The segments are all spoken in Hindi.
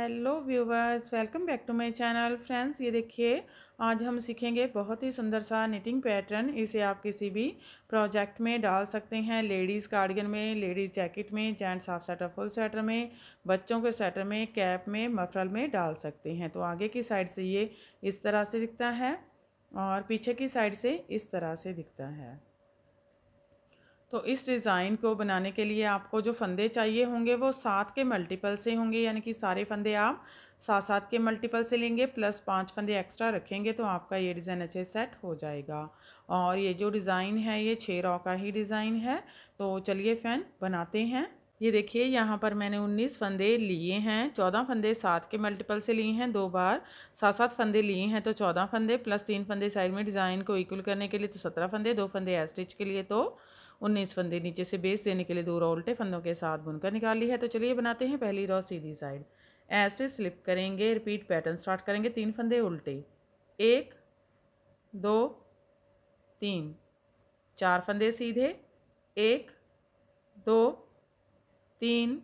hello viewers welcome back to my channel friends ये देखिए आज हम सीखेंगे बहुत ही सुंदर सा निटिंग पैटर्न इसे आप किसी भी प्रोजेक्ट में डाल सकते हैं लेडीज़ कार्डिगन में लेडीज़ जैकेट में gents half sweater full sweater में बच्चों के स्वेटर में कैप में मफरल में डाल सकते हैं तो आगे की साइड से ये इस तरह से दिखता है और पीछे की साइड से इस तरह से दिखता है तो इस डिज़ाइन को बनाने के लिए आपको जो फंदे चाहिए होंगे वो सात के मल्टीपल से होंगे यानी कि सारे फंदे आप सात सात के मल्टीपल से लेंगे प्लस पाँच फंदे एक्स्ट्रा रखेंगे तो आपका ये डिज़ाइन अच्छे सेट हो जाएगा और ये जो डिज़ाइन है ये छः रॉ का ही डिज़ाइन है तो चलिए फैन बनाते हैं ये देखिए यहाँ पर मैंने उन्नीस फंदे लिए हैं चौदह फंदे सात के मल्टीपल से लिए हैं दो बार सात सात फंदे लिए हैं तो चौदह फंदे प्लस तीन फंदे साइड में डिज़ाइन को इक्वल करने के लिए तो सत्रह फंदे दो फंदे एस्टिच के लिए तो उन्नीस फंदे नीचे से बेस देने के लिए दो रो उल्टे फंदों के साथ बुनकर निकाली है तो चलिए बनाते हैं पहली रो सीधी साइड ऐसे स्लिप करेंगे रिपीट पैटर्न स्टार्ट करेंगे तीन फंदे उल्टे एक दो तीन चार फंदे सीधे एक दो तीन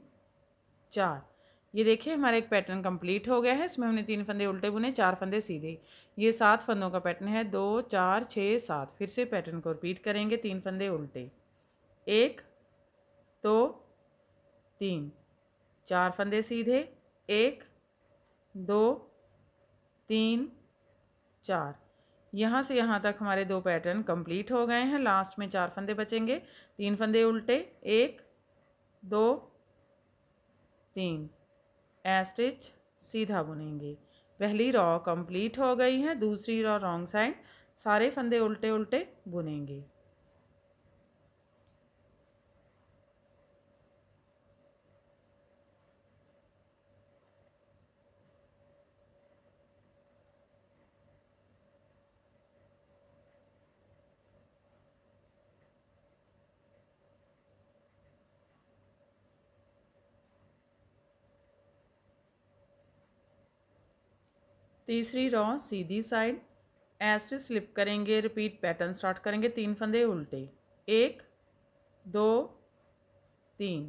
चार ये देखिए हमारा एक पैटर्न कंप्लीट हो गया है इसमें हमने तीन फंदे उल्टे बुने चार फंदे सीधे ये सात फंदों का पैटर्न है दो चार छः सात फिर से पैटर्न को रिपीट करेंगे तीन फंदे उल्टे एक दो तीन चार फंदे सीधे एक दो तीन चार यहाँ से यहाँ तक हमारे दो पैटर्न कंप्लीट हो गए हैं लास्ट में चार फंदे बचेंगे तीन फंदे उल्टे एक दो तीन ए स्टिच सीधा बुनेंगे पहली रॉ कंप्लीट हो गई है दूसरी रॉ रॉन्ग साइड सारे फंदे उल्टे उल्टे बुनेंगे तीसरी रॉ सीधी साइड एस्ट स्लिप करेंगे रिपीट पैटर्न स्टार्ट करेंगे तीन फंदे उल्टे एक दो तीन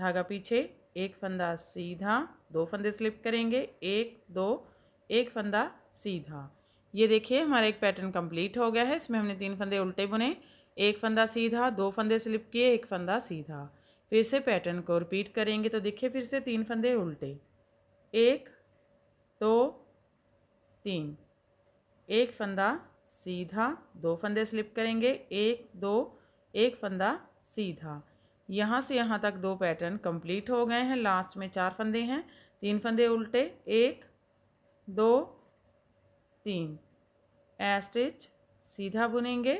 धागा पीछे एक फंदा सीधा दो फंदे स्लिप करेंगे एक दो एक फंदा सीधा ये देखिए हमारा एक पैटर्न कंप्लीट हो गया है इसमें हमने तीन फंदे उल्टे बुने एक फंदा सीधा दो फंदे स्लिप किए एक फंदा सीधा फिर से पैटर्न को रिपीट करेंगे तो देखिए फिर से तीन फंदे उल्टे एक दो तीन एक फंदा सीधा दो फंदे स्लिप करेंगे एक दो एक फंदा सीधा यहाँ से यहाँ तक दो पैटर्न कंप्लीट हो गए हैं लास्ट में चार फंदे हैं तीन फंदे उल्टे एक दो तीन एस्टिच सीधा बुनेंगे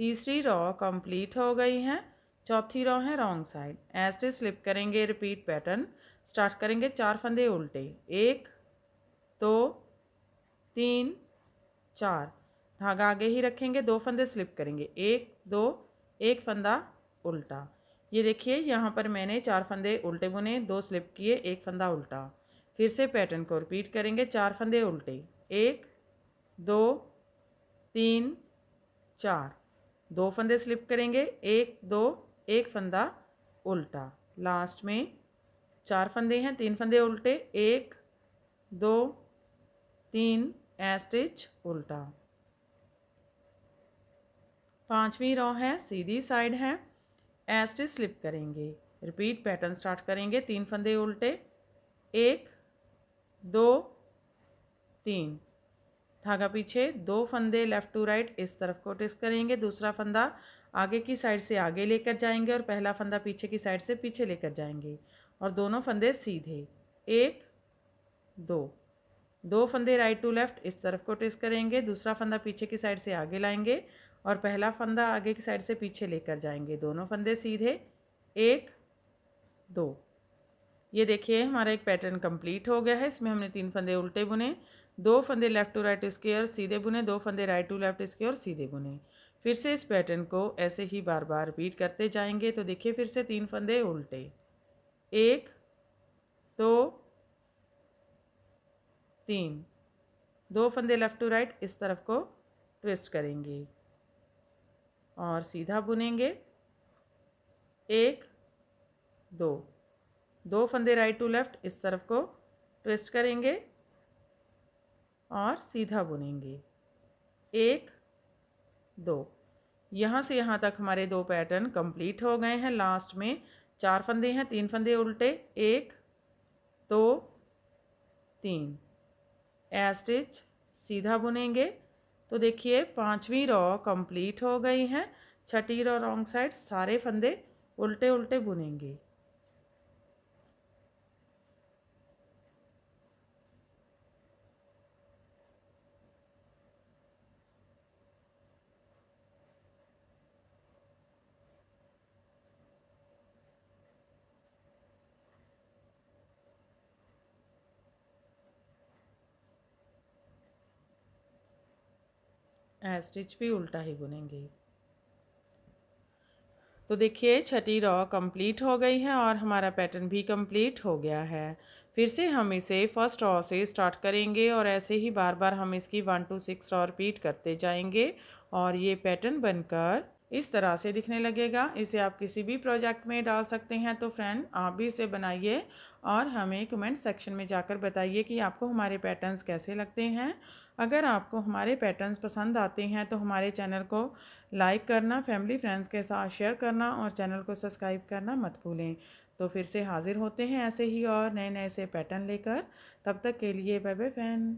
तीसरी रॉ कंप्लीट हो गई है चौथी रॉ है रॉन्ग साइड एस्टिच स्लिप करेंगे रिपीट पैटर्न स्टार्ट करेंगे चार फंदे उल्टे एक दो तीन चार धागा आगे ही रखेंगे दो फंदे स्लिप करेंगे एक दो एक फंदा उल्टा ये देखिए यहाँ पर मैंने चार फंदे उल्टे बुने दो स्लिप किए एक फंदा उल्टा फिर से पैटर्न को रिपीट करेंगे चार फंदे उल्टे एक दो तीन चार दो फंदे स्लिप करेंगे एक दो एक फंदा उल्टा लास्ट में चार फंदे हैं तीन फंदे उल्टे एक दो तीन ए स्टिच उल्टा पांचवी रॉ है सीधी साइड है ए स्टिच स्लिप करेंगे रिपीट पैटर्न स्टार्ट करेंगे तीन फंदे उल्टे एक दो तीन धागा पीछे दो फंदे लेफ़्ट टू राइट इस तरफ को ट्विस्ट करेंगे दूसरा फंदा आगे की साइड से आगे लेकर जाएंगे और पहला फंदा पीछे की साइड से पीछे लेकर जाएंगे और दोनों फंदे सीधे एक दो दो फंदे राइट टू लेफ्ट इस तरफ को ट्रेस करेंगे दूसरा फंदा पीछे की साइड से आगे लाएंगे और पहला फंदा आगे की साइड से पीछे लेकर जाएंगे दोनों फंदे सीधे एक दो ये देखिए हमारा एक पैटर्न कंप्लीट हो गया है इसमें हमने तीन फंदे उल्टे बुने दो फंदे लेफ़्ट टू राइट इसके और सीधे बुने दो फंदे राइट टू लेफ़्ट इसके और सीधे बुने फिर से इस पैटर्न को ऐसे ही बार बार रिपीट करते जाएंगे तो देखिए फिर से तीन फंदे उल्टे एक दो तीन दो फंदे लेफ़्ट टू राइट इस तरफ को ट्विस्ट करेंगे और सीधा बुनेंगे एक दो दो फंदे राइट टू लेफ़्ट इस तरफ को ट्विस्ट करेंगे और सीधा बुनेंगे एक दो यहाँ से यहाँ तक हमारे दो पैटर्न कंप्लीट हो गए हैं लास्ट में चार फंदे हैं तीन फंदे उल्टे एक दो तीन ए स्टिच सीधा बुनेंगे तो देखिए पांचवी रॉ कंप्लीट हो गई हैं छठी रॉ रॉन्ग साइड सारे फंदे उल्टे उल्टे बुनेंगे स्टिच भी उल्टा ही बुनेंगे तो देखिए छठी रॉ कंप्लीट हो गई है और हमारा पैटर्न भी कंप्लीट हो गया है फिर से हम इसे फर्स्ट रॉ से स्टार्ट करेंगे और ऐसे ही बार बार हम इसकी one two six row repeat करते जाएंगे और ये पैटर्न बनकर इस तरह से दिखने लगेगा इसे आप किसी भी प्रोजेक्ट में डाल सकते हैं तो फ्रेंड आप भी इसे बनाइए और हमें कमेंट सेक्शन में जाकर बताइए कि आपको हमारे पैटर्न्स कैसे लगते हैं अगर आपको हमारे पैटर्न्स पसंद आते हैं तो हमारे चैनल को लाइक करना फैमिली फ्रेंड्स के साथ शेयर करना और चैनल को सब्सक्राइब करना मत भूलें तो फिर से हाज़िर होते हैं ऐसे ही और नए नए से पैटर्न लेकर तब तक के लिए बाय बाय फैन